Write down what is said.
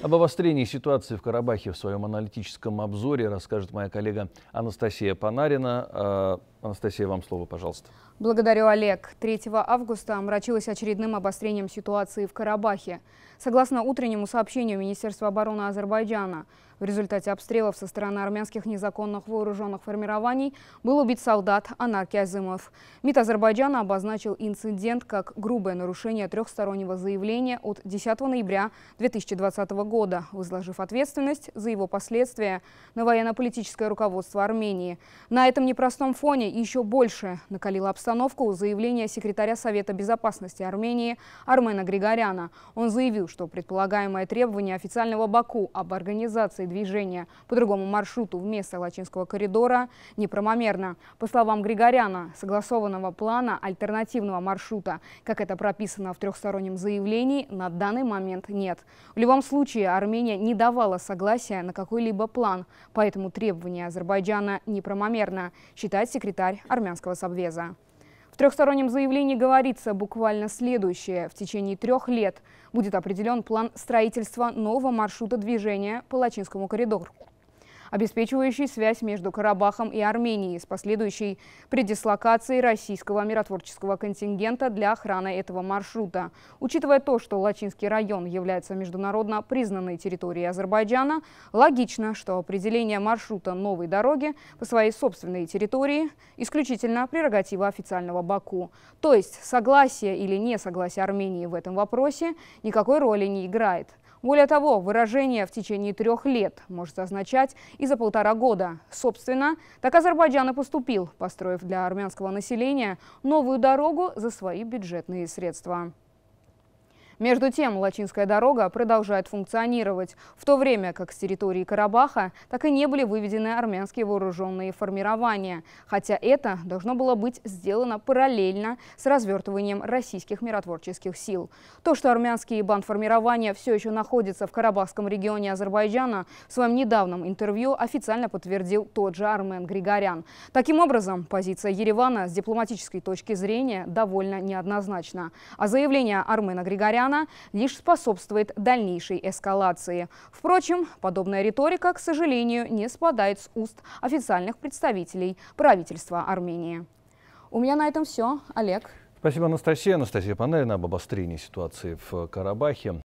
Об обострении ситуации в Карабахе в своем аналитическом обзоре расскажет моя коллега Анастасия Панарина. А, Анастасия, вам слово, пожалуйста. Благодарю, Олег. 3 августа омрачилось очередным обострением ситуации в Карабахе. Согласно утреннему сообщению Министерства обороны Азербайджана, в результате обстрелов со стороны армянских незаконных вооруженных формирований был убит солдат Анар Кязымов. МИД Азербайджана обозначил инцидент как грубое нарушение трехстороннего заявления от 10 ноября 2020 года, возложив ответственность за его последствия на военно-политическое руководство Армении. На этом непростом фоне еще больше накалило обстановку заявление секретаря Совета безопасности Армении Армена Григоряна. Он заявил, что предполагаемое требование официального Баку об организации движение по другому маршруту вместо Лачинского коридора неправомерно. По словам Григоряна, согласованного плана альтернативного маршрута, как это прописано в трехстороннем заявлении, на данный момент нет. В любом случае, Армения не давала согласия на какой-либо план, поэтому требования Азербайджана неправомерно, считает секретарь армянского Совбеза трехстороннем заявлении говорится буквально следующее. В течение трех лет будет определен план строительства нового маршрута движения по Лачинскому коридору обеспечивающий связь между Карабахом и Арменией с последующей предислокацией российского миротворческого контингента для охраны этого маршрута. Учитывая то, что Лачинский район является международно признанной территорией Азербайджана, логично, что определение маршрута новой дороги по своей собственной территории исключительно прерогатива официального Баку. То есть согласие или несогласие Армении в этом вопросе никакой роли не играет. Более того, выражение в течение трех лет может означать и за полтора года. Собственно, так Азербайджан и поступил, построив для армянского населения новую дорогу за свои бюджетные средства. Между тем, Лачинская дорога продолжает функционировать, в то время как с территории Карабаха так и не были выведены армянские вооруженные формирования, хотя это должно было быть сделано параллельно с развертыванием российских миротворческих сил. То, что армянские бандформирования все еще находятся в Карабахском регионе Азербайджана, в своем недавнем интервью официально подтвердил тот же Армен Григорян. Таким образом, позиция Еревана с дипломатической точки зрения довольно неоднозначна. А заявление Армена Григоряна Пашиняна лишь способствует дальнейшей эскалации. Впрочем, подобная риторика, к сожалению, не спадает с уст официальных представителей правительства Армении. У меня на этом все. Олег. Спасибо, Анастасия. Анастасия Панелина об обострении ситуации в Карабахе.